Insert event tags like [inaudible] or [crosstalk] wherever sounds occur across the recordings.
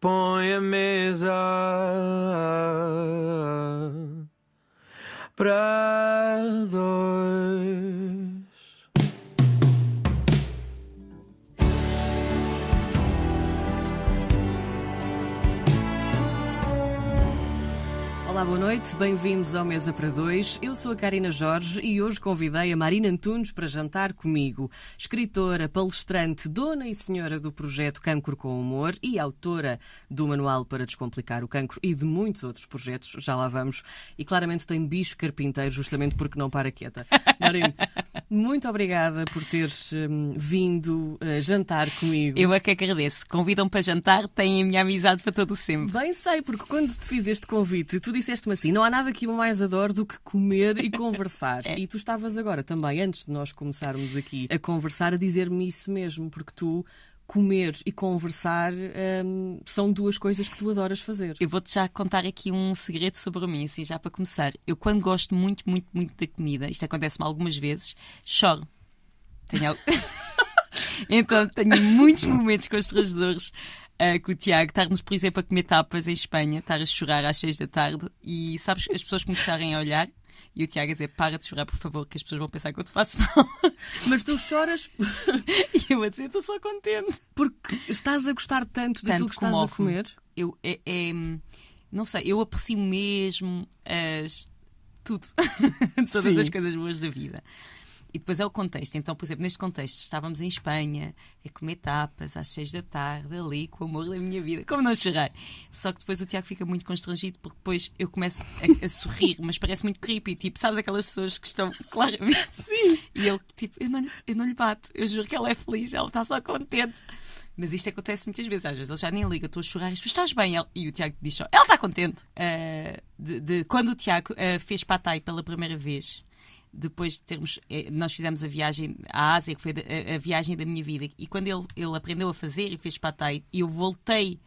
põe a mesa pra dois. Olá, boa noite, bem-vindos ao Mesa para Dois. Eu sou a Karina Jorge e hoje convidei a Marina Antunes para jantar comigo. Escritora, palestrante, dona e senhora do projeto Cancro com Humor e autora do Manual para Descomplicar o Cancro e de muitos outros projetos, já lá vamos. E claramente tem bicho carpinteiro, justamente porque não para quieta. [laughs] Marina, muito obrigada por teres hum, vindo uh, jantar comigo. Eu é que agradeço. Convidam para jantar, têm a minha amizade para todo o sempre. Bem sei, porque quando te fiz este convite, tu disse disseste-me assim: não há nada que eu mais adoro do que comer e conversar. [laughs] é. E tu estavas agora também, antes de nós começarmos aqui a conversar, a dizer-me isso mesmo, porque tu comer e conversar hum, são duas coisas que tu adoras fazer. Eu vou-te já contar aqui um segredo sobre mim, assim, já para começar. Eu, quando gosto muito, muito, muito da comida, isto acontece-me algumas vezes, choro. Tenho [laughs] Então tenho muitos momentos constrangedores uh, com o Tiago, estarmos, tá-, por exemplo, a comer tapas em Espanha, estar a chorar às seis da tarde e, sabes, as pessoas começarem a olhar e o Tiago a dizer: Para de chorar, por favor, que as pessoas vão pensar que eu te faço [laughs] mal. Mas tu choras. e eu a dizer: Estou só contente. Porque estás a gostar tanto, tanto daquilo que estás a comer. Eu, é, é, não sei, eu aprecio mesmo as, tudo. [laughs] Todas Sim. as coisas boas da vida. E depois é o contexto. Então, por exemplo, neste contexto, estávamos em Espanha, a comer tapas às seis da tarde, ali, com o amor da minha vida. Como não chorar Só que depois o Tiago fica muito constrangido, porque depois eu começo a, a sorrir, mas parece muito creepy. Tipo, sabes aquelas pessoas que estão claramente. [laughs] Sim. E ele, tipo, eu não, eu não lhe bato, eu juro que ela é feliz, ela está só contente. Mas isto acontece muitas vezes, às vezes ele já nem liga, estou a chorar, tu estás bem? E o Tiago diz só, ela está contente. Uh, de, de, quando o Tiago uh, fez patai pela primeira vez, depois de termos. Eh, nós fizemos a viagem à Ásia, que foi a, viagem da minha vida. E quando ele, ele aprendeu a fazer e fez patai, e eu voltei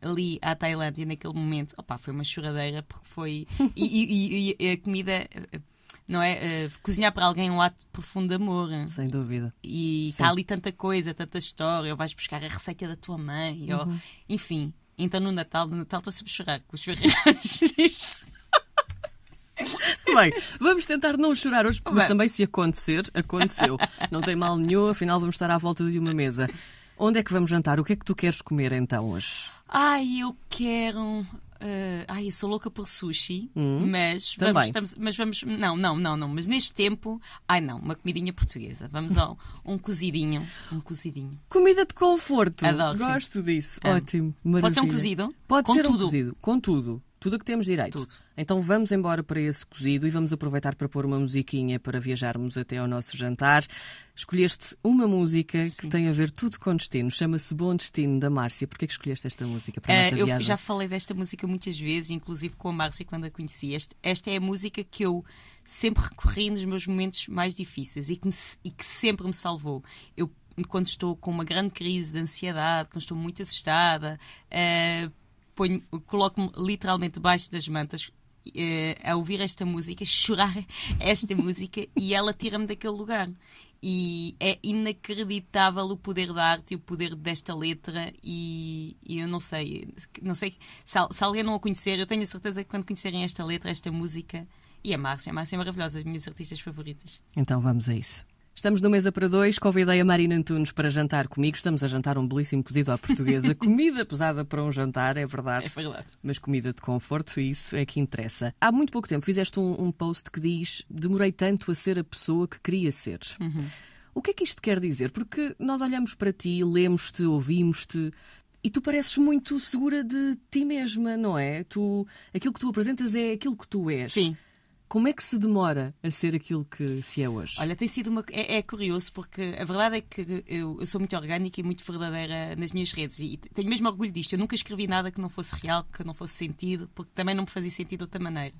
ali à Tailândia naquele momento, opa, foi uma choradeira, porque foi. e, e, e a comida eh, não é? Eh, cozinhar para alguém é um ato profundo de amor. Sem dúvida. E está ali tanta coisa, tanta história, ou vais buscar a receita da tua mãe, uhum. ou, enfim. Então no Natal, no Natal estou sempre a chorar com os ferreiros. [laughs] [laughs] Bem, vamos tentar não chorar hoje, mas vamos. também se acontecer, aconteceu. Não tem mal nenhum, afinal vamos estar à volta de uma mesa. Onde é que vamos jantar? O que é que tu queres comer então hoje? Ai, eu quero. Uh, ai, eu sou louca por sushi, hum, mas, vamos, estamos, mas vamos. Não, não, não, não. Mas neste tempo, ai não, uma comidinha portuguesa. Vamos a um cozidinho. Um cozidinho. Comida de conforto. Adoro. Gosto sim. disso. Ótimo. Maravilha. Pode ser um cozido? Pode com ser tudo. um cozido, com tudo. Tudo o que temos direito. Tudo. Então vamos embora para esse cozido e vamos aproveitar para pôr uma musiquinha para viajarmos até ao nosso jantar. Escolheste uma música Sim. que tem a ver tudo com destino. Chama-se Bom Destino, da Márcia. Porquê que escolheste esta música para a nossa uh, Eu viagem? já falei desta música muitas vezes, inclusive com a Márcia quando a conheci. Este, esta é a música que eu sempre recorri nos meus momentos mais difíceis e que, me, e que sempre me salvou. Eu, quando estou com uma grande crise de ansiedade, quando estou muito assustada... Uh, coloco-me literalmente debaixo das mantas eh, a ouvir esta música, chorar esta [laughs] música e ela tira-me daquele lugar. E é inacreditável o poder da arte e o poder desta letra. E, e eu não sei, não sei se, se, alguém não a conhecer, eu tenho a certeza que quando conhecerem esta letra, esta música e a Márcia, a Márcia é maravilhosa, as minhas artistas favoritas. Então vamos a isso. Estamos no Mesa para Dois, convidei a Marina Antunes para jantar comigo. Estamos a jantar um belíssimo cozido à portuguesa. [laughs] comida pesada para um jantar, é verdade. É verdade. Mas comida de conforto, isso é que interessa. Há muito pouco tempo fizeste um, um post que diz demorei tanto a ser a pessoa que queria ser. Uhum. O que é que isto quer dizer? Porque nós olhamos para ti, lemos-te, ouvimos-te, e tu pareces muito segura de ti mesma, não é? Tu, aquilo que tu apresentas é aquilo que tu és. Sim. Como é que se demora a ser aquilo que se é hoje? Olha, tem sido uma. É, é curioso, porque a verdade é que eu, eu, sou muito orgânica e muito verdadeira nas minhas redes e tenho mesmo orgulho disto. Eu nunca escrevi nada que não fosse real, que não fosse sentido, porque também não me fazia sentido de outra maneira.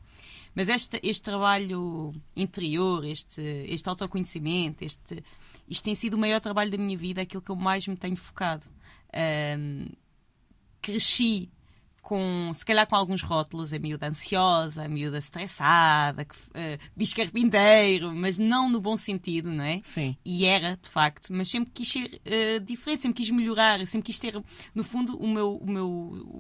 Mas este, este trabalho interior, este, este autoconhecimento, este, isto tem sido o maior trabalho da minha vida, aquilo que eu mais me tenho focado. Um, cresci com, se calhar com alguns rótulos, a miúda ansiosa, a miúda estressada, que, uh, eh, biscarpinteiro, mas não no bom sentido, não é? Sim. E era, de facto, mas sempre quis ser uh, diferente, sempre quis melhorar, sempre quis ter, no fundo, o meu, o, meu,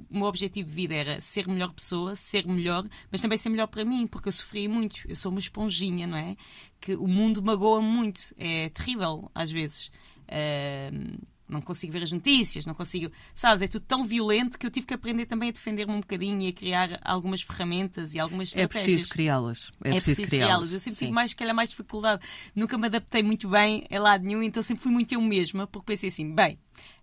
o meu objetivo de vida era ser melhor pessoa, ser melhor, mas também ser melhor para mim, porque eu sofri muito, eu sou uma esponjinha, não é? Que o mundo magoa muito, é terrível às vezes. Uh, não consigo ver as notícias, não consigo. Sabes, é tudo tão violento que eu tive que aprender também a defender-me um bocadinho e a criar algumas ferramentas e algumas é estratégias. É preciso criá-las. É, é, preciso, preciso criá-las. eu sempre tive mais, que calhar, mais dificuldade. Nunca me adaptei muito bem a lado nenhum, então sempre fui muito eu mesma, porque pensei assim, bem.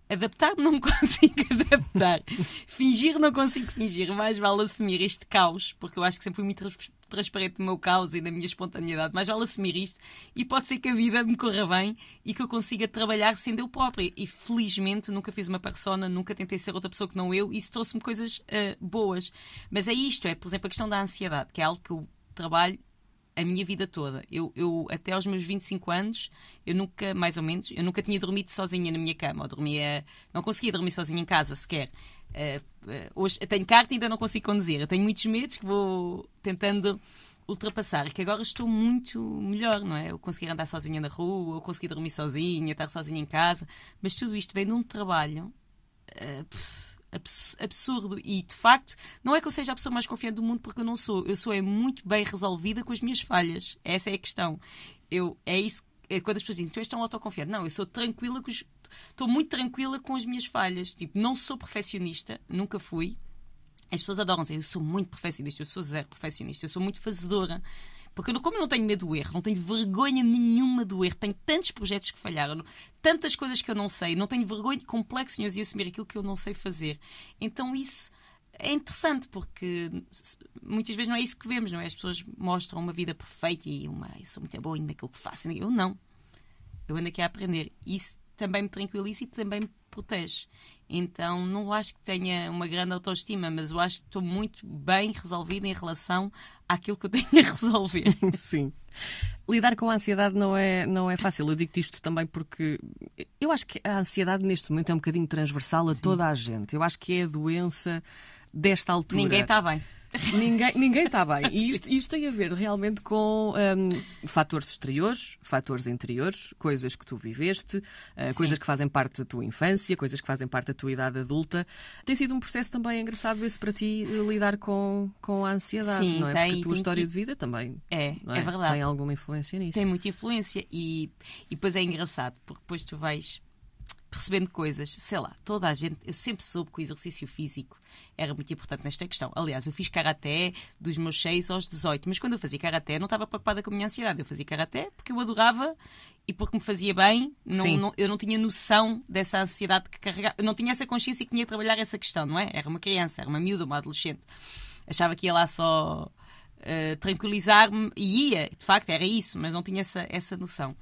Adaptar-me não me [laughs] consigo adaptar. fingir não consigo fingir. Mais vale assumir este caos, porque eu acho que sempre fui muito transparente do meu caos e da minha espontaneidade. Mas vale assumir isto e pode ser que a vida me corra bem e que eu consiga trabalhar sendo eu própria. E felizmente nunca fiz uma persona, nunca tentei ser outra pessoa que não eu e isso trouxe-me coisas uh, boas. Mas é isto, é, por exemplo, a questão da ansiedade, que é algo que eu trabalho a minha vida toda. Eu, eu, até aos meus 25 anos, eu nunca, mais ou menos, eu nunca tinha dormido sozinha na minha cama, ou dormia, não conseguia dormir sozinha em casa sequer. Uh, hoje tenho carta e ainda não consigo conduzir. Eu tenho muitos medos que vou tentando ultrapassar, que agora estou muito melhor, não é? Eu conseguir andar sozinha na rua, eu conseguir dormir sozinha, estar sozinha em casa, mas tudo isto vem de um trabalho uh, absurdo e de facto não é que eu seja a pessoa mais confiante do mundo porque eu não sou, eu sou é muito bem resolvida com as minhas falhas, essa é a questão. Eu, é isso é quando as pessoas dizem, tu és tão autoconfiante. Não, eu sou tranquila com os, estou muito tranquila com as minhas falhas. Tipo, não sou perfeccionista, nunca fui. As pessoas adoram dizer, eu sou muito perfeccionista, eu sou zero perfeccionista, eu sou muito fazedora. Porque eu, como eu não tenho medo do erro, não tenho vergonha nenhuma do erro, tenho tantos projetos que falharam, tantas coisas que eu não sei, não tenho vergonha de complexo nenhum em assumir aquilo que eu não sei fazer. Então isso é interessante porque muitas vezes não é isso que vemos, não é? As pessoas mostram uma vida perfeita e uma, eu sou muito boa ainda naquilo que faço. Eu não. Eu ando aqui a aprender. Isso também me tranquiliza e também me protege. Então, não acho que tenha uma grande autoestima, mas eu acho que estou muito bem resolvida em relação àquilo que eu [laughs] tenho a resolver. [laughs] Sim. Lidar com a ansiedade não é, não é fácil. Eu digo-te isto também porque eu acho que a ansiedade neste momento é um bocadinho transversal a Sim. toda a gente. Eu acho que é a doença desta altura. Ninguém está bem. Ninguém, ninguém está bem. E [laughs] isto, isto, tem a ver realmente com um, fatores exteriores, fatores interiores, coisas que tu viveste, uh, coisas que fazem parte da tua infância, coisas que fazem parte da tua idade adulta. Tem sido um processo também engraçado esse para ti eh, lidar com, com a ansiedade, Sim, não é? Porque a tua história de vida também é, é? é, verdade. tem alguma influência nisso. Tem muita influência e, e depois é engraçado, porque depois tu vais percebendo coisas, sei lá, toda a gente, eu sempre soube que o exercício físico era muito importante nesta questão. Aliás, eu fiz karaté dos meus 6 aos 18, mas quando eu fazia karaté não estava preocupada com a minha ansiedade. Eu fazia karaté porque eu adorava e porque me fazia bem. Não, não, eu não tinha noção dessa ansiedade que carregava, eu não tinha essa consciência que tinha de trabalhar essa questão, não é? Era uma criança, era uma miúda, uma adolescente. Achava que ia lá só. Uh, tranquilizar-me e ia, de facto era isso, mas não tinha essa, essa noção.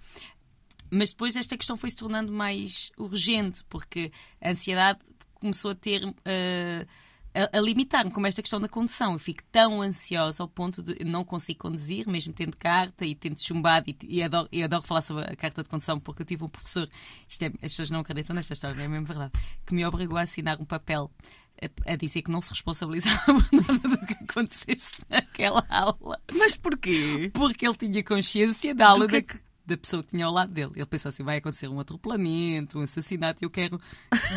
Mas depois esta questão foi se tornando mais urgente, porque a ansiedade começou a ter. Uh, a, a limitar-me, como esta questão da condução. Eu fico tão ansiosa ao ponto de não consigo conduzir, mesmo tendo carta e tendo chumbado. E, e adoro, eu adoro falar sobre a carta de condução, porque eu tive um professor, é, as pessoas não acreditam nesta história, é mesmo verdade, que me obrigou a assinar um papel a, a dizer que não se responsabilizava [laughs] por nada do que acontecesse naquela aula. Mas porquê? Porque ele tinha consciência da aula do que, é da pessoa que tinha ao lado dele. Ele pensou assim: vai acontecer um atropelamento, um assassinato, e eu quero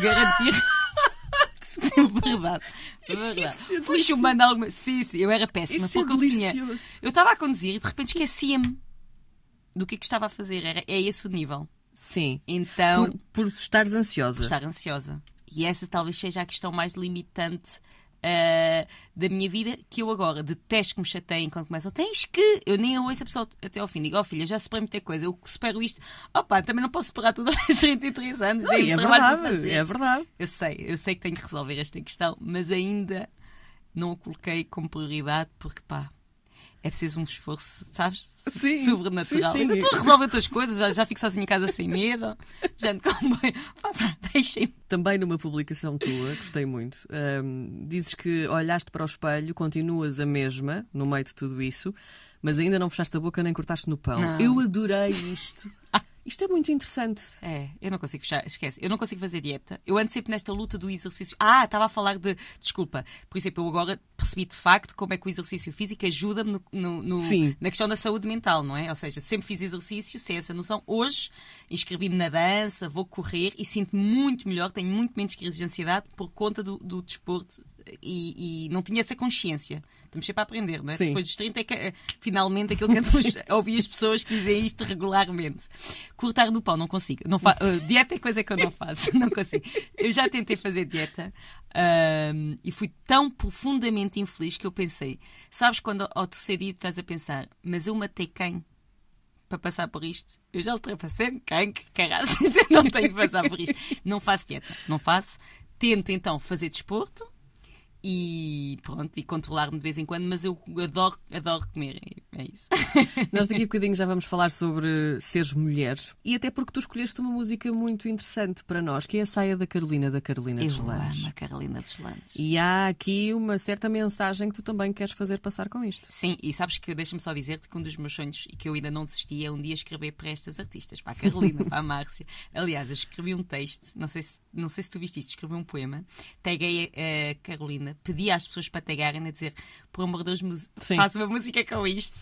garantir. [laughs] [laughs] verdade, é verdade. É Fui chumando alguma. Sim, sim, eu era péssima, Isso é porque é eu tinha. Eu estava a conduzir e de repente esquecia-me do que, é que estava a fazer. Era, é esse o nível. Sim. Então. Por, por estares ansiosa. Por estar ansiosa. E essa talvez seja a questão mais limitante uh, da minha vida que eu agora detesto que me chateiem quando começam. Tens que. Eu nem ouço a pessoa até ao fim. Digo, ó oh, filha, já superei muita coisa. Eu espero isto. Opa, também não posso esperar tudo aos 33 anos. Não, é verdade, é verdade. Eu sei, eu sei que tenho que resolver esta questão, mas ainda não a coloquei como prioridade porque, pá, é preciso um esforço, sabes? Sim, Sobrenatural. Sim, sim. Ainda tu resolves as tuas coisas, já, já fico sozinha em casa sem medo, já ando com deixem-me. Também numa publicação tua, gostei muito, hum, dizes que olhaste para o espelho, continuas a mesma, no meio de tudo isso, mas ainda não fechaste a boca nem cortaste no pão. Não. Eu adorei isto. Ah, isto é muito interessante. É, eu não consigo fechar, esquece. Eu não consigo fazer dieta. Eu ando sempre nesta luta do exercício. Ah, estava a falar de. Desculpa. Por exemplo, eu agora percebi de facto como é que o exercício físico ajuda-me no, no, no na questão da saúde mental, não é? Ou seja, sempre fiz exercício, sem essa noção. Hoje inscrevi-me na dança, vou correr e sinto muito melhor, tenho muito menos crises de ansiedade por conta do, do desporto e, e, não tinha essa consciência. Estamos sempre a aprender, não é? Sim. Depois dos 30 é que eh, finalmente aquilo que [laughs] ouvi as pessoas que dizem isto regularmente. Cortar no pão, não consigo. Não fa... uh, dieta é coisa que eu não faço, [laughs] não consigo. Eu já tentei fazer dieta uh, e fui tão profundamente infeliz que eu pensei, sabes quando ao terceiro dia estás a pensar, mas eu matei quem? para passar por isto. Eu já ultrapassei, quem que caraças, [laughs] eu não tenho que passar por isto. Não faço dieta, não faço. Tento então fazer desporto, e pronto, e controlar-me de vez em quando, mas eu adoro, adoro comer, é isso. [laughs] Nós daqui a bocadinho já vamos falar sobre seres mulher e até porque tu escolheste uma música muito interessante para nós, que é a saia da Carolina da Carolina eu Deslandes. amo a Carolina Deslandes. E há aqui uma certa mensagem que tu também queres fazer passar com isto. Sim, e sabes que deixa-me só dizer-te que um dos meus sonhos e que eu ainda não desisti é um dia escrever para estas artistas, para a Carolina, [laughs] para a Márcia. Aliás, eu escrevi um texto, não sei se, não sei se tu viste isto, escrevi um poema, taguei a Carolina pedia às pessoas para tagarem a dizer, por amor de Deus, faz uma música com isto.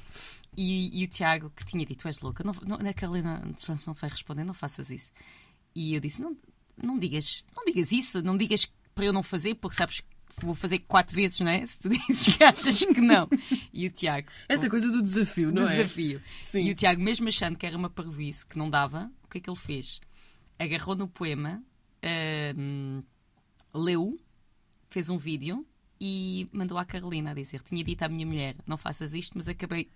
E, e, o Tiago, que tinha dito, és louca, não, não, a Carolina Santos não vai responder, não faças isso. E eu disse, não, não, digas, não digas isso, não digas para eu não fazer, porque sabes que vou fazer quatro vezes, não é? Se tu [laughs] dizes que achas que não. E o Tiago. Essa o, coisa do desafio, não do é? desafio. Sim. E o Tiago, mesmo achando que era uma parvoíce, que não dava, o que é que ele fez? Agarrou no poema, uh, leu fez um vídeo e mandou à Carolina a dizer: Tinha dito à minha mulher, não faças isto, mas acabei.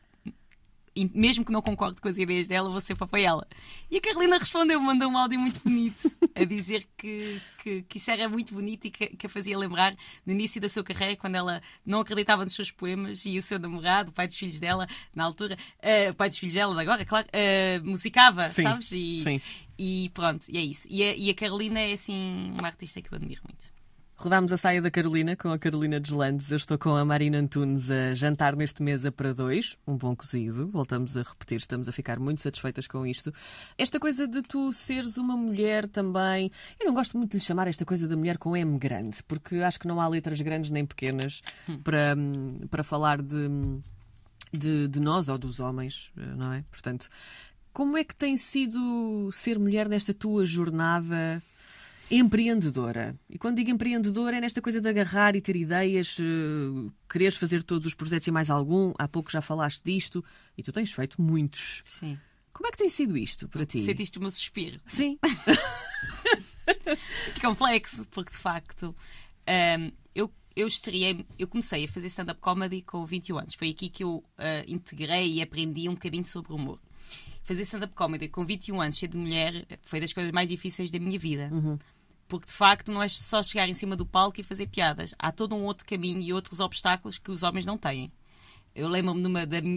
mesmo que não concorde com as ideias dela, vou sempre ela E a Carolina respondeu, mandou um áudio muito bonito, a dizer que, que, que isso era muito bonito e que, que a fazia lembrar no início da sua carreira, quando ela não acreditava nos seus poemas e o seu namorado, o pai dos filhos dela, na altura, uh, o pai dos filhos dela, agora, claro, uh, musicava, sim, sabes? E, sim. E pronto, e é isso. E a, e a Carolina é assim uma artista que eu admiro muito. Rodámos a saia da Carolina com a Carolina Deslandes. Eu estou com a Marina Antunes a jantar neste mesa para dois. Um bom cozido. Voltamos a repetir, estamos a ficar muito satisfeitas com isto. Esta coisa de tu seres uma mulher também. Eu não gosto muito de lhe chamar esta coisa da mulher com M grande, porque acho que não há letras grandes nem pequenas hum. para, hum, para falar de, hum, de, de nós ou dos homens, eh, não é? Portanto, como é que tem sido ser mulher nesta tua jornada? empreendedora. E quando digo empreendedora é nesta coisa de agarrar e ter ideias, uh, quereres fazer todos os projetos e mais algum. Há pouco já falaste disto e tu tens feito muitos. Sim. Como é que tem sido isto para ti? Sentiste o meu suspiro. Sim. [laughs] Complexo, porque de facto um, ehm, eu, eu estreiei, eu comecei a fazer stand-up comedy com 21 anos. Foi aqui que eu uh, integrei e aprendi um bocadinho sobre o humor fazer stand-up comedy com 21 anos, ser de mulher, foi das coisas mais difíceis da minha vida. Uhum. Porque de facto não é só chegar em cima do palco e fazer piadas. Há todo um outro caminho e outros obstáculos que os homens não têm. Eu lembro-me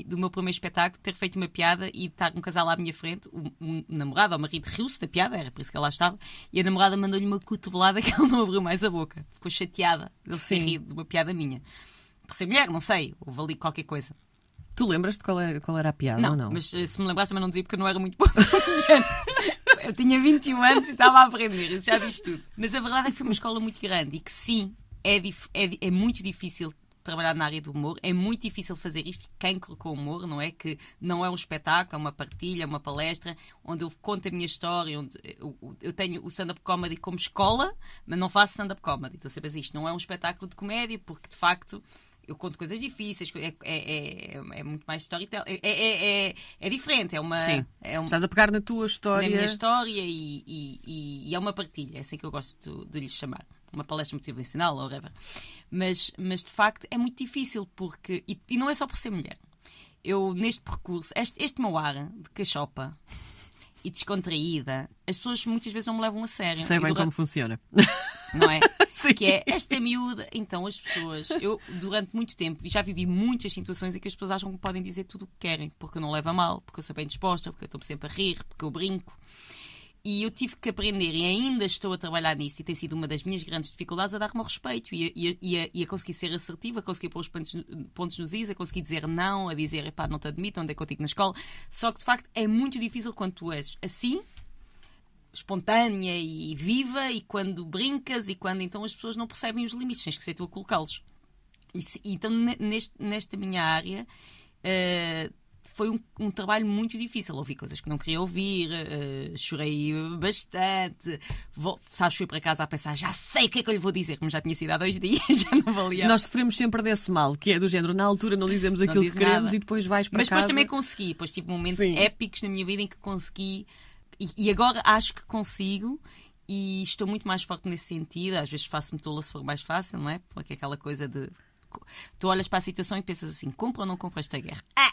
do meu primeiro espetáculo ter feito uma piada e estar um casal à minha frente, o um namorado o marido riu-se da piada, era por isso que ela estava, e a namorada mandou-lhe uma cotovelada [laughs] que ele não abriu mais a boca. Ficou chateada de ele ter rido de uma piada minha. Por ser mulher, não sei, houve ali qualquer coisa. Tu lembras-te qual era, qual era a piada não, ou não? Mas eh, se me lembrasse, mas não dizia porque eu não era muito boa [laughs] Eu tinha 21 anos e estava a aprender, isso já diz tudo. Mas a verdade é que foi uma escola muito grande e que sim, é, é, é muito difícil trabalhar na área do humor. É muito difícil fazer isto. Quem com humor, não é? Que não é um espetáculo, é uma partilha, é uma palestra, onde eu conto a minha história, onde eh, eu, eu tenho o stand-up comedy como escola, mas não faço stand-up comedy. Estou sabes isto. Não é um espetáculo de comédia, porque de facto eu conto coisas difíceis, é, é, é, é muito mais storytelling. É, é, é, é diferente, é uma. Sim. É um, Estás a pegar na tua história. Na minha história e, e, e é uma partilha, é assim que eu gosto de, de lhe chamar. Uma palestra motivacional ou whatever. Mas, mas de facto é muito difícil porque. E, e não é só por ser mulher. Eu, neste percurso, este, este meu ar de cachopa e descontraída, as pessoas muitas vezes não me levam a sério. Sei bem durante... como funciona não é? [laughs] Sim. Que é esta miúda. Então, as pessoas, eu durante muito tempo, e já vivi muitas situações em que as pessoas acham que podem dizer tudo o que querem, porque eu não levo a mal, porque eu sou bem disposta, porque eu estou sempre a rir, porque eu brinco. E eu tive que aprender, e ainda estou a trabalhar nisso, e tem sido uma das minhas grandes dificuldades a dar-me o respeito e a, e, a, e a, conseguir ser assertiva, a conseguir pôr os pontos, pontos nos is, a conseguir dizer não, a dizer, epá, não te admito, onde é que eu digo na escola. Só que de facto é muito difícil quando tu és assim espontânea e viva e quando brincas e quando então as pessoas não percebem os limites, tens que ser tu a colocá-los. Então, neste, nesta minha área, uh, foi um, um, trabalho muito difícil. Ouvi coisas que não queria ouvir, uh, chorei bastante. Vou, sabes, fui para casa a pensar, já sei o que é que eu lhe vou dizer, como já tinha sido há dois [laughs] dias, já não valia. Nós sofremos sempre desse mal, que é do género, na altura não dizemos aquilo não que queremos nada. e depois vais para casa. Mas depois também consegui, depois tive momentos Sim. épicos na minha vida em que consegui e, agora acho que consigo e estou muito mais forte nesse sentido. Às vezes faço-me tola se for mais fácil, não é? Porque aquela coisa de. Tu olhas para a situação e pensas assim: compra ou não compra esta guerra? Ah!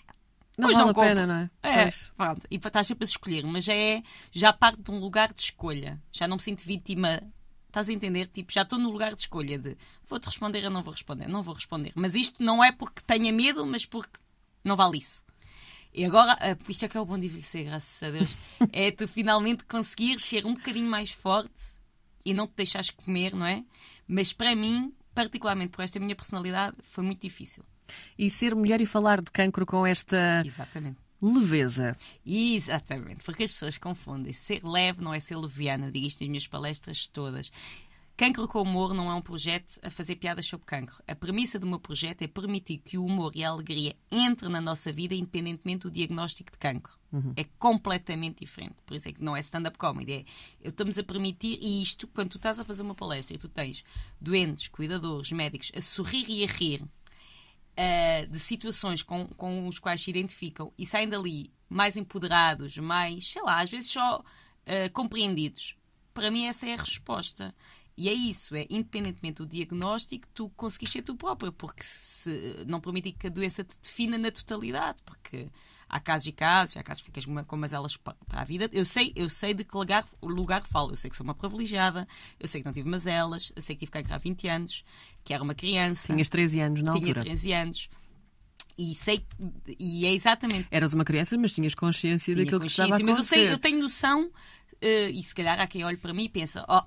Não vale não a pena, não é? É, pois. pronto. E estás sempre a escolher, mas já é. Já parte de um lugar de escolha. Já não me sinto vítima. Estás a entender? Tipo, já estou no lugar de escolha de vou-te responder ou não vou responder, não vou responder. Mas isto não é porque tenha medo, mas porque não vale isso. E agora, ah, isto é que é o bom de envelhecer, graças a Deus, [laughs] é tu finalmente conseguires ser um bocadinho mais forte e não te deixares comer, não é? Mas para mim, particularmente por esta minha personalidade, foi muito difícil. E ser mulher e falar de cancro com esta. Exatamente leveza. Exatamente, porque as pessoas confundem. Ser leve não é ser leviano. Eu digo isto nas minhas palestras todas. Cancro com Humor não é um projeto a fazer piadas sobre cancro. A premissa do meu projeto é permitir que o humor e a alegria entrem na nossa vida, independentemente do diagnóstico de cancro. Uhum. É completamente diferente. Por isso é que não é stand-up comedy. É, estamos a permitir, e isto, quando tu estás a fazer uma palestra e tu tens doentes, cuidadores, médicos a sorrir e a rir uh, de situações com, com os quais se identificam e saem dali mais empoderados, mais, sei lá, às vezes só uh, compreendidos. Para mim, essa é a resposta. E é isso, é independentemente do diagnóstico, tu conseguiste ser tu própria, porque se, não permitir que a doença te defina na totalidade, porque há casos e casos, há casos que ficas com elas para a vida. Eu sei, eu sei de que lugar, lugar falo, eu sei que sou uma privilegiada, eu sei que não tive elas eu sei que tive cancro há 20 anos, que era uma criança. Tinhas 13 anos na tinha altura. Tinha 13 anos. E sei, e é exatamente. Eras uma criança, mas tinhas consciência tinha daquilo consciência, que estava a acontecer. Mas eu sei, eu tenho noção, uh, e se calhar há quem olhe para mim e pensa, oh,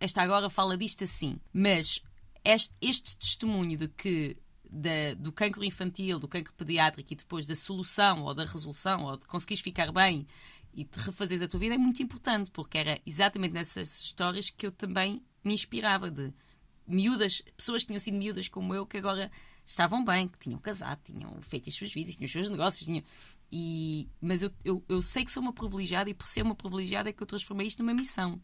esta agora fala disto assim. Mas este, este testemunho de que da, do cancro infantil, do cancro pediátrico e depois da solução ou da resolução ou de conseguires ficar bem e te refazeres a tua vida é muito importante, porque era exatamente nessas histórias que eu também me inspirava de miúdas, pessoas que tinham sido miúdas como eu, que agora estavam bem, que tinham casado, tinham feito as suas vidas, tinham os seus negócios, tinham... E, mas eu, eu, eu sei que sou uma privilegiada e por ser uma privilegiada é que eu transformei isto numa missão.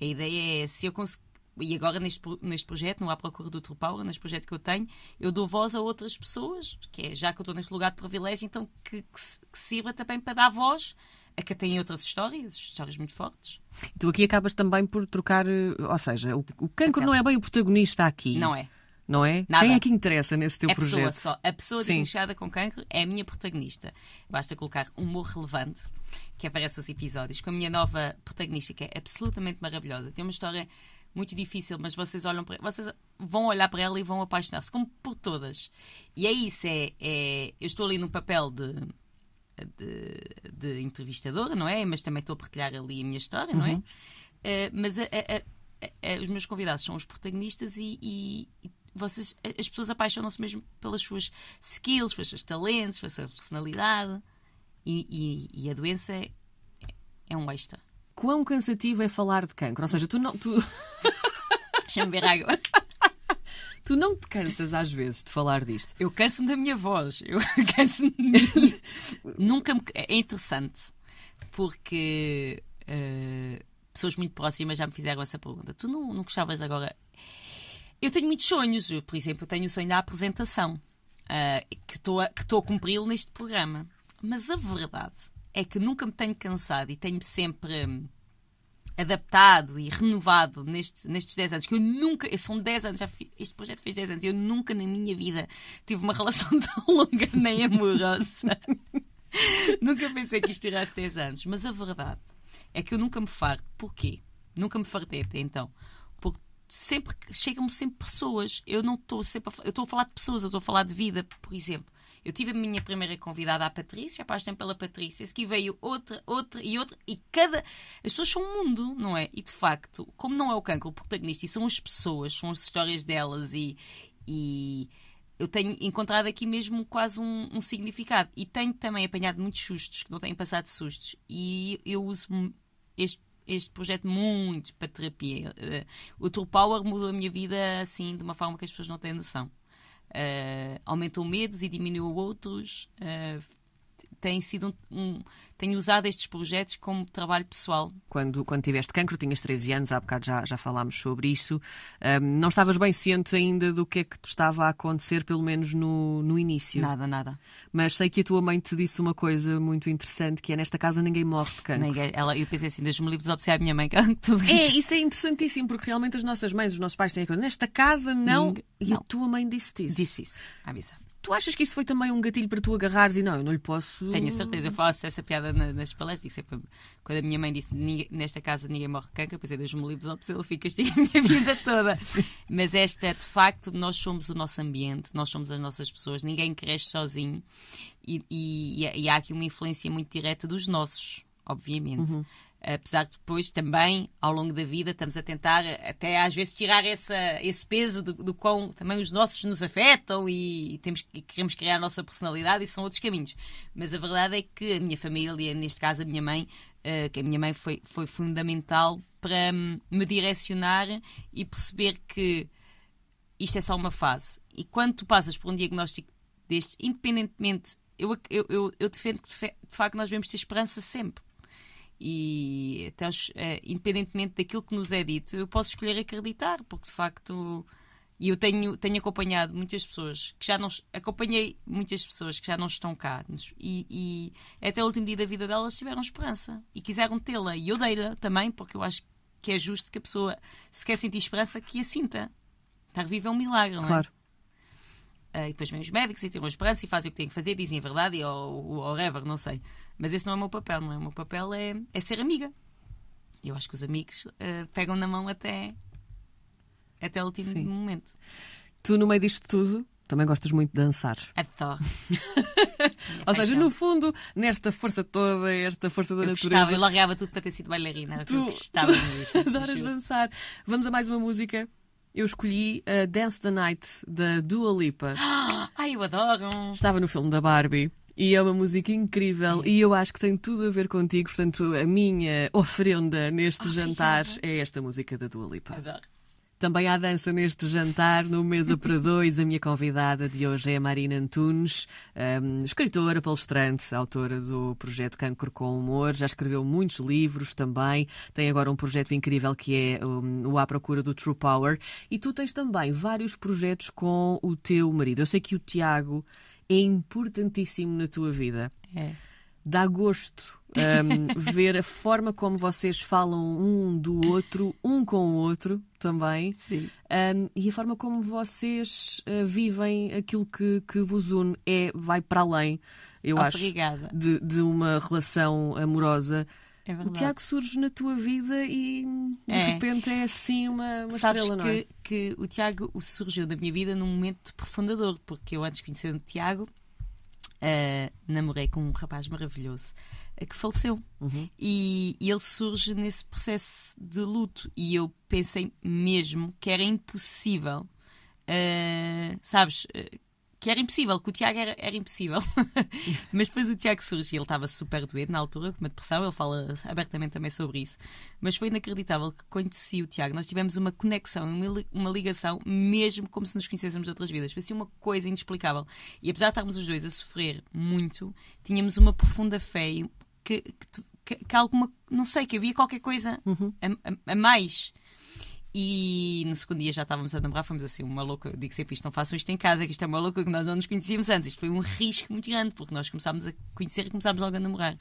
A ideia é, se eu conseguir e agora neste, neste projeto, não há Procura do True Power, neste projeto que eu tenho, eu dou voz a outras pessoas, que é, já que eu estou neste lugar de privilégio, então que, que, que sirva também para dar voz a que tem outras histórias, histórias muito fortes. Tu aqui acabas também por trocar, eh, ou seja, o, o cancro não é bem o protagonista aqui. Não é não é? Nada. Quem é que interessa nesse teu é a projeto? Pessoa só. A pessoa desinchada com cancro é a minha protagonista. Basta colocar humor relevante, que aparece nos episódios, com a minha nova protagonista, que é absolutamente maravilhosa. Tem uma história muito difícil, mas vocês olham para, vocês vão olhar para ela e vão apaixonar-se, como por todas. E é isso, é, é eu estou ali no papel de, de, de, entrevistadora, não é? Mas também estou a partilhar ali a minha história, não é? Uh, mas a, a, a, os meus convidados são os protagonistas e, e, e vocês, as pessoas apaixonam-se mesmo pelas suas skills, pelos seus talentos, pela sua personalidade. E, e, e a doença é, é um extra. Quão cansativo é falar de cancro? Ou seja, tu não. Tu... [laughs] Deixa-me ver água. [laughs] Tu não te cansas às vezes de falar disto? Eu canso-me da minha voz. Eu [laughs] canso-me. Nunca me... É interessante porque uh, pessoas muito próximas já me fizeram essa pergunta. Tu não, não gostavas agora eu tenho muitos sonhos. Eu, por exemplo, eu tenho o sonho da apresentação, uh, que estou a, que a cumpri-lo neste programa. Mas a verdade é que nunca me tenho cansado e tenho-me sempre hum, adaptado e renovado neste, nestes 10 anos. Que eu nunca, são 10 anos, já fiz, este projeto fez 10 anos, eu nunca na minha vida tive uma [laughs] relação tão longa nem amorosa. [laughs] nunca pensei que isto tirasse 10 anos. Mas a verdade é que eu nunca me farto. Porquê? Nunca me fartei até então sempre chegam-me sempre pessoas. Eu não estou sempre a, eu estou a falar de pessoas, eu estou a falar de vida, por exemplo. Eu tive a minha primeira convidada, a Patrícia, apaixonei pela Patrícia. Esse aqui veio outra, outra e outra. E cada. As pessoas são um mundo, não é? E de facto, como não é o cancro o protagonista, e são as pessoas, são as histórias delas e. e eu tenho encontrado aqui mesmo quase um, um, significado. E tenho também apanhado muitos sustos, que não tenho passado sustos. E eu uso este este projeto muito para terapia. Eh, o True Power mudou a minha vida assim de uma forma que as pessoas não têm noção. Uh, aumentou medos e diminuiu outros, uh, têm sido um, um, têm usado estes projetos como trabalho pessoal. Quando, quando tiveste cancro, tinhas 13 anos, há bocado já, já falámos sobre isso. Um, não estavas bem ciente ainda do que é que estava a acontecer, pelo menos no, no início. Nada, nada. Mas sei que a tua mãe te disse uma coisa muito interessante, que é nesta casa ninguém morre de cancro. Ninguém, ela, eu pensei assim, Deus me livre de a minha mãe cancro. É, isso é interessantíssimo, porque realmente as nossas mães, os nossos pais têm a coisa, nesta casa não... Ninguém, e não. a tua mãe disse isso. Disse isso, Avisa. Tu achas que isso foi também um gatilho para tu agarrares e não, eu não lhe posso. Tenho certeza, eu faço essa piada na, nas palestras. Sempre, quando a minha mãe disse nesta casa ninguém morre cancro, pensei, Deus me livre, ele fica assim a minha vida toda. [laughs] Mas esta, de facto, nós somos o nosso ambiente, nós somos as nossas pessoas, ninguém cresce sozinho e, e, e há aqui uma influência muito direta dos nossos obviamente. Uhum apesar de depois também, ao longo da vida, estamos a tentar até às vezes tirar essa, esse peso do, do quão também os nossos nos afetam e, e temos, e queremos criar a nossa personalidade e são outros caminhos. Mas a verdade é que a minha família, neste caso a minha mãe, uh, que a minha mãe foi, foi fundamental para hum, me direcionar e perceber que isto é só uma fase. E quando tu passas por um diagnóstico destes, independentemente, eu, eu, eu, eu defendo que de facto nós devemos ter esperança sempre e, então, é, independentemente daquilo que nos é dito, eu posso escolher acreditar, porque de facto. E eu tenho, tenho acompanhado muitas pessoas que já não. Acompanhei muitas pessoas que já não estão cá. E, e até o último dia da vida delas tiveram esperança. E quiseram tê-la. E eu dei-la também, porque eu acho que é justo que a pessoa, se quer sentir esperança, que a sinta. Estar vivo é um milagre, não é? Claro. Uh, e depois vêm os médicos e tiram a esperança e fazem o que têm que fazer, dizem a verdade e o whatever, não sei. Mas esse não é o meu papel, não é? O meu papel é, é ser amiga. Eu acho que os amigos uh, pegam na mão até, até o último Sim. momento. Tu, no meio disto tudo, também gostas muito de dançar. Adoro. [laughs] Ou seja, no fundo, nesta força toda, esta força da eu natureza. Gostava, eu largava tudo para ter sido bailarina. tu, tu mesmo. [laughs] Adoras dançar. Vamos a mais uma música. Eu escolhi a eh, Dance the Night da Dua Lipa. [gasps] Ai, eu adoro! Estava no filme da Barbie. E é uma música incrível e eu acho que tem tudo a ver contigo. Portanto, a minha oferenda neste oh, jantar é, é esta música da Dua Lipa. Também há dança neste jantar, no Mesa para [laughs] Dois. A minha convidada de hoje é a Marina Antunes, um, escritora, palestrante, autora do projeto Cancro com Humor. Já escreveu muitos livros também. Tem agora um projeto incrível que é um, o À Procura do True Power. E tu tens também vários projetos com o teu marido. Eu sei que o Tiago é importantíssimo na tua vida. É. Dá gosto um, [laughs] ver a forma como vocês falam um do outro, um com o outro também, um, e a forma como vocês uh, vivem aquilo que, que vos une é vai para além, eu Obrigada. acho, de, de uma relação amorosa. É o Tiago surge na tua vida e de é. repente é assim uma, uma Sabes estrela, não é? que, que o Tiago surgiu da minha vida num momento profundador, porque eu antes conheci o Tiago Uh, namorei com um rapaz maravilhoso uh, que faleceu. Uhum. E, e, ele surge nesse processo de luto. E eu pensei mesmo que era impossível, uh, sabes, que era impossível, que o Tiago era, era impossível. [laughs] mas depois o Tiago surge, ele estava super doente na altura, com uma depressão, ele fala abertamente também sobre isso. Mas foi inacreditável que conheci o Tiago, nós tivemos uma conexão, uma ligação, mesmo como se nos conhecêssemos de outras vidas. Foi assim uma coisa inexplicável. E apesar de estarmos os dois a sofrer muito, tínhamos uma profunda fé que, que, que, que alguma, não sei, que havia qualquer coisa uhum. a, a, a mais e no segundo dia já estávamos a namorar, fomos assim, uma louca. Eu digo sempre isto, não façam isto em casa, que isto é uma louca que nós não nos conhecíamos antes. Isto foi um risco muito grande, porque nós começámos a conhecer e começámos logo a namorar.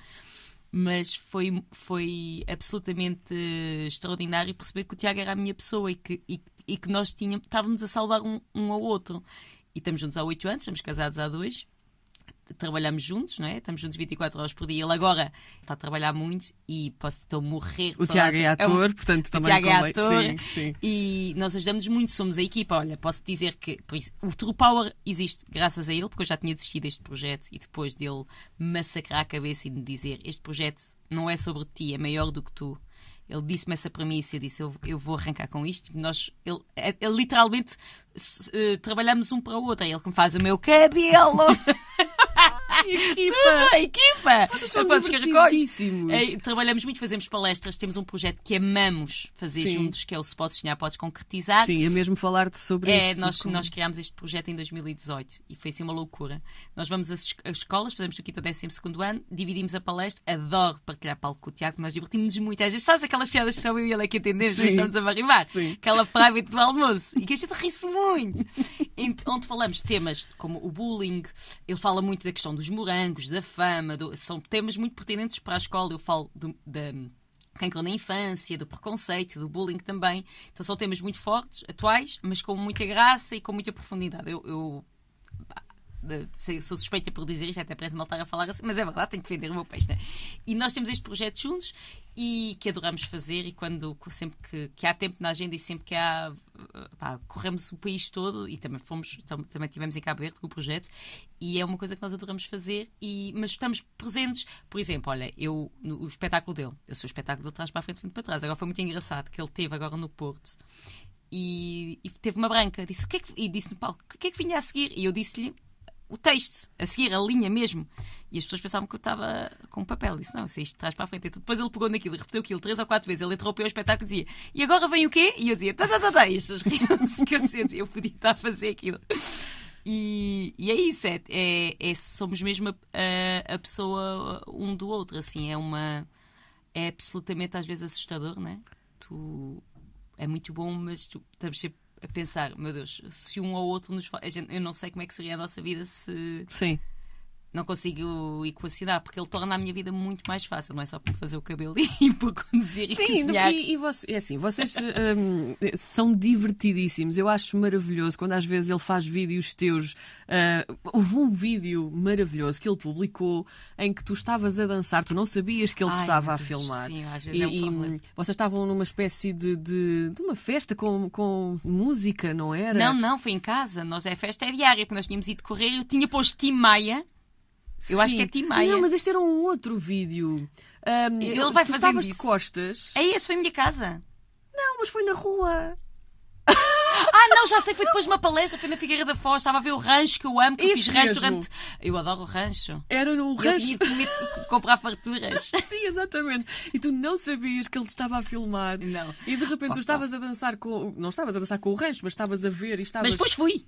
Mas foi, foi absolutamente extraordinário perceber que o Tiago era a minha pessoa e que, e, e que nós tínhamos, estávamos a salvar um, um ao outro. E estamos juntos há oito anos, estamos casados há dois trabalhamos juntos, não é? Estamos juntos 24 horas por dia. Ele agora está a trabalhar muito e posso, estou a morrer de O Tiago é ator, é um... portanto também o Tiago é, é ator. Sim, sim. E nós ajudamos muito, somos a equipa. Olha, posso dizer que por isso, o True Power existe graças a ele, porque eu já tinha desistido deste projeto e depois dele massacrar a cabeça e me dizer: Este projeto não é sobre ti, é maior do que tu ele disse-me essa premissa, disse eu, eu vou arrancar com isto. Nós, ele, é, ele literalmente uh, trabalhamos um para o outro. É ele que me faz o meu cabelo. [laughs] equipa. Toda a equipa. Vocês são divertidíssimos. Trabalhamos muito, fazemos palestras, temos um projeto que amamos fazer Sim. juntos, que é o Se Podes Sonhar, Podes Concretizar. Sim, é mesmo falar sobre é, isso. Nós, como... nós criámos este projeto em 2018 e foi assim uma loucura. Nós vamos às, às escolas, fazemos do quinto ou décimo segundo ano, dividimos a palestra, adoro partilhar palco com o Tiago, nós divertimos-nos muito. Às vezes, sabes aquelas piadas que são eu e ele é que entendemos, nós estamos a marimar Sim. Aquela private do almoço. E que a gente ri-se muito. onde falamos temas como o bullying, ele fala muito da questão dos morangos, da fama, do, são temas muito pertinentes para a escola. Eu falo da quem na infância, do preconceito, do bullying também. Então são temas muito fortes, atuais, mas com muita graça e com muita profundidade. Eu, eu sou suspeita por dizer isto, até parece-me estar a falar assim, mas é verdade, tenho que vender o meu peixe. Né? E nós temos este projeto juntos e que adoramos fazer e quando sempre que, que há tempo na agenda e sempre que há pá, corremos o país todo e também fomos também tivemos em Cabo Verde com o projeto e é uma coisa que nós adoramos fazer e mas estamos presentes por exemplo olha eu no, o espetáculo dele eu sou o espetáculo de trás para a frente frente para trás agora foi muito engraçado que ele teve agora no Porto e, e teve uma branca disse o que é que, e disse no palco o que é que vinha a seguir e eu disse-lhe o texto, a seguir, a linha mesmo. E as pessoas pensavam que eu estava com um papel. Disse, não, se é isto traz para a frente. Então, depois ele pegou naquilo, repetiu aquilo três ou quatro vezes, ele interrompeu o espetáculo e dizia, e agora vem o quê? E eu dizia, tá, tá, tá, tá. E as pessoas riam-se cacetes, eu podia estar a fazer aquilo. E, e é isso, é, é, é somos mesmo a, a, a, pessoa uh, um do outro, assim, é uma. É absolutamente às vezes assustador, né? Tu. É muito bom, mas tu estamos sempre a pensar, meu Deus, se um ou outro nos. Eu não sei como é que seria a nossa vida se. Sim não consigo equacionar, porque ele torna a minha vida muito mais fácil, não é só por fazer o cabelo [laughs] e por conduzir e Sim, e, e você, é assim, vocês um, são divertidíssimos. Eu acho maravilhoso quando às vezes ele faz vídeos teus. Uh, houve um vídeo maravilhoso que ele publicou em que tu estavas a dançar, tu não sabias que ele te Ai, estava Deus, a filmar. Sim, às vezes e, é um e hum, vocês estavam numa espécie de, de, de, uma festa com, com música, não era? Não, não, foi em casa. Nós, a festa é diária, porque nós tínhamos ido correr, eu tinha posto Tim Maia eu acho que é Tim Maia. Não, mas este era um outro vídeo. Um, ele, vai tu estavas de costas. É esse, foi a minha casa. Não, mas foi na rua. [laughs] Ah, não, já sei, foi depois de uma palestra, foi na Figueira da Foz, estava a ver o rancho que eu amo, que eu fiz resto durante. Eu adoro o rancho. Era no rancho. Eu tinha que comprar farturas. [laughs] Sim, exatamente. E tu não sabias que ele te estava a filmar. Não. E de repente tu oh, oh. estavas a dançar com. Não estavas a dançar com o rancho, mas estavas a ver e estavas. Mas depois fui!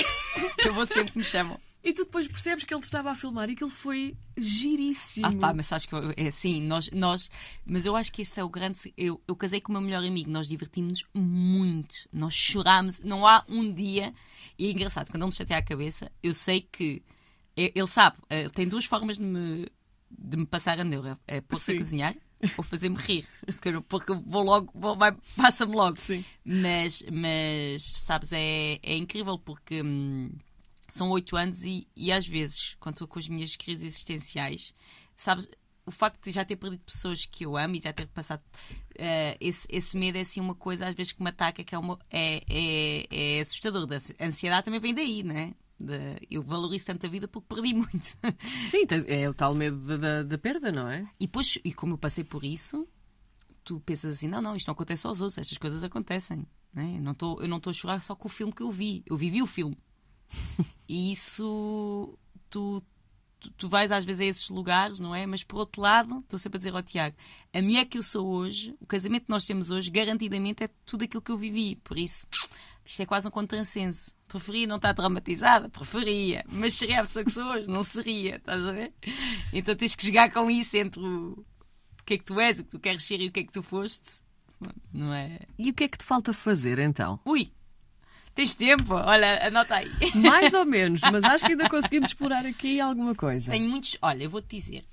[laughs] eu vou sempre me chamam. E tu depois percebes que ele estava a filmar e que ele foi giríssimo. Ah pá, mas acho que é assim, nós, nós mas eu acho que esse é o grande. Eu, eu casei com o meu melhor amigo, nós divertimos-nos muito, nós chorámos, não há um dia. E é engraçado, quando ele me chateia a cabeça, eu sei que é, ele sabe, eh, tem duas formas de me, de me passar a neura: é pôr-se a cozinhar ou fazer-me rir, porque eu, porque eu vou logo, vou, vai, passa-me logo. Sim. Mas, mas sabes, é, é incrível porque. Hum, são oito anos e, e às vezes, quando estou com as minhas crises existenciais, sabes, o facto de já ter perdido pessoas que eu amo e já ter passado uh, esse, esse medo é assim uma coisa às vezes que me ataca que é, uma, é, é, é assustador. A ansiedade também vem daí, não é? De, eu valorizo tanto a vida porque perdi muito. [laughs] Sim, é o tal medo da, perda, não é? E, pois e como eu passei por isso, tu pensas assim: não, não, isto não acontece aos outros, estas coisas acontecem. Né? Não eu não estou a chorar só com o filme que eu vi. Eu vivi o filme. [laughs] e isso tu, tu, tu, vais às vezes a esses lugares, não é? Mas por outro lado, estou sempre a dizer ao Tiago, a mulher que eu sou hoje, o casamento que nós temos hoje, garantidamente é tudo aquilo que eu vivi. Por isso, isto é quase um contrassenso. Preferia não estar traumatizada? Preferia. Mas seria a pessoa que sou hoje? Não seria, estás a ver? Então tens que jogar com isso entre o, o que é que tu és, o que tu queres ser e o que é que tu foste. Não é? E o que é que te falta fazer então? Ui, Tens tempo? Olha, anota aí. Mais ou [laughs] menos, mas acho que ainda conseguimos explorar aqui alguma coisa. Tenho muitos. Olha, eu vou-te dizer.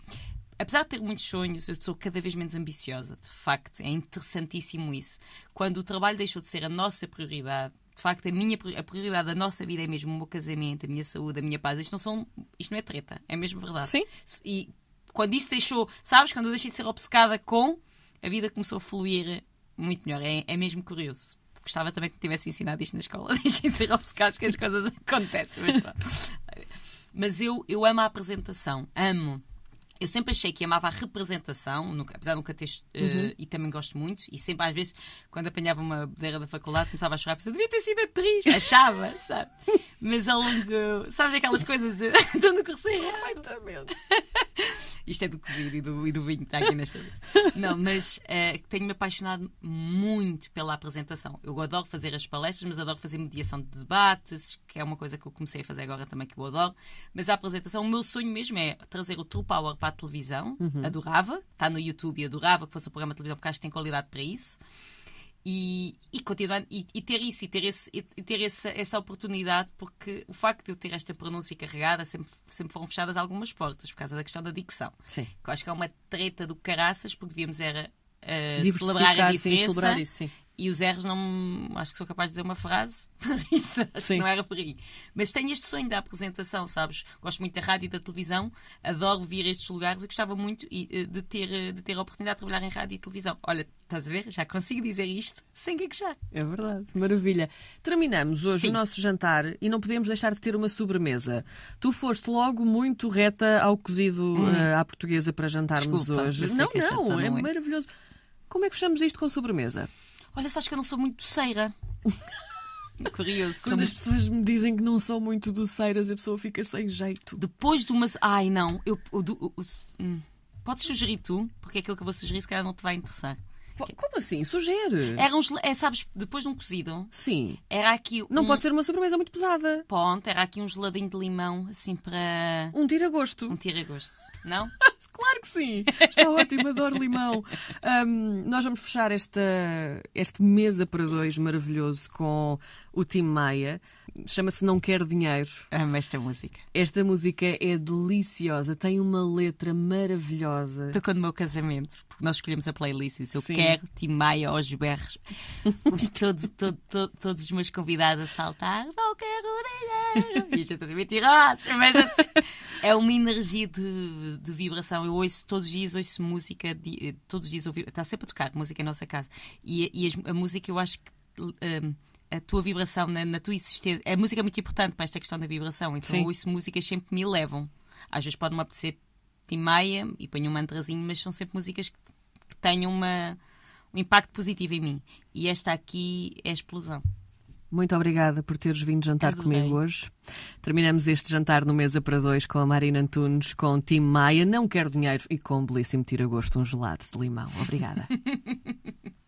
Apesar de ter muitos sonhos, eu sou cada vez menos ambiciosa, de facto. É interessantíssimo isso. Quando o trabalho deixou de ser a nossa prioridade, de facto, a minha a prioridade da nossa vida é mesmo o meu casamento, a minha saúde, a minha paz. Isto não, são, isto não é treta, é mesmo verdade. Sim. E quando isso deixou, sabes, quando eu deixei de ser obcecada com, a vida começou a fluir muito melhor. É, é mesmo curioso gostava também que me tivesse ensinado isto na escola. Deixem de casos que as coisas acontecem. Mas, mas eu, eu amo a apresentação, amo. Eu sempre achei que amava a representação, nunca, apesar de nunca ter. Uh, uhum. E também gosto muito, e sempre às vezes, quando apanhava uma bandeira da faculdade, começava a chorar, pensava, devia ter sido atriz, achava, [laughs] sabe? Mas ao longo. Sabes aquelas coisas. Estou no curso Perfeitamente. [laughs] Isto é do cozido e do, e do vinho, está aqui nesta vez Não, mas uh, tenho-me apaixonado muito pela apresentação. Eu adoro fazer as palestras, mas adoro fazer mediação de debates, que é uma coisa que eu comecei a fazer agora também, que eu adoro. Mas a apresentação, o meu sonho mesmo é trazer o True Power para a televisão. Uhum. Adorava. Está no YouTube e adorava que fosse um programa de televisão, porque acho que tem qualidade para isso e, e continuar e, e, ter isso e ter, esse, e ter essa, essa oportunidade, porque o facto de eu ter esta pronúncia carregada sempre, sempre foram fechadas algumas portas por causa da questão da dicção. Sim. Que eu acho que é uma treta do caraças, porque devíamos era Uh, celebrar a diferença sim, celebrar isso, sim e os erros não. Acho que sou capaz de dizer uma frase. [laughs] Isso acho Sim. que não era por aí. Mas tenho este sonho da apresentação, sabes? Gosto muito da rádio e da televisão, adoro vir a estes lugares e gostava muito eh, de ter, eh, de ter a oportunidade de trabalhar em rádio e televisão. Olha, estás a ver? Já consigo dizer isto sem queixar É verdade, maravilha. Terminamos hoje Sim. o nosso jantar e não podemos deixar de ter uma sobremesa. Tu foste logo muito reta ao cozido hum. uh, à portuguesa para jantarmos Desculpa, hoje. Não, é não, é não, é, é maravilhoso. Como é que fechamos isto com sobremesa? Olha, sabes que eu não sou muito doceira. [laughs] Curioso. Quando as pessoas me dizem que não são muito doceiras, a pessoa fica sem jeito. Depois de uma. Ai, não. Eu, hum. Podes sugerir tu, porque é aquilo que eu vou sugerir se calhar não te vai interessar. Como assim? Sugere. Era um, é, sabes, depois de um cozido. Sim. Era aqui. Um... Não pode ser uma sobremesa muito pesada. Ponto, era aqui um geladinho de limão, assim para. Um tira-gosto. Um tira-gosto. Não? [laughs] Claro que sim! Está ótimo, adoro limão. Um, nós vamos fechar esta, este mesa para dois maravilhoso com o Tim Maia. Chama-se Não Quero Dinheiro. Amo esta música. Esta música é deliciosa, tem uma letra maravilhosa. Tocou no meu casamento, porque nós escolhemos a playlist. eu Sim. quero Timaia aos berros. todos todos, todos os meus convidados a saltar. Não quero dinheiro. E a gente assim, mentirosos. Mas assim, é uma energia de, de vibração. Eu ouço todos os dias, ouço música, todos os dias ouvi, está sempre a tocar música em nossa casa. E, e a, a música eu acho que. Um, a tua vibração na, né, na, tua existência. A música é muito importante para esta questão da vibração, então Sim. eu ouço músicas sempre que me levam. Às vezes pode-me apetecer e meia e ponho um mantrazinho, mas são sempre músicas que, que têm uma, um impacto positivo em mim. E esta aqui é a explosão. Muito obrigada por teres vindo jantar comigo hoje. Terminamos este jantar no Mesa para Dois com a Marina Antunes, com o Tim Maia, Não Quero Dinheiro e com o belíssimo tira-gosto, um gelado de limão. Obrigada. [laughs]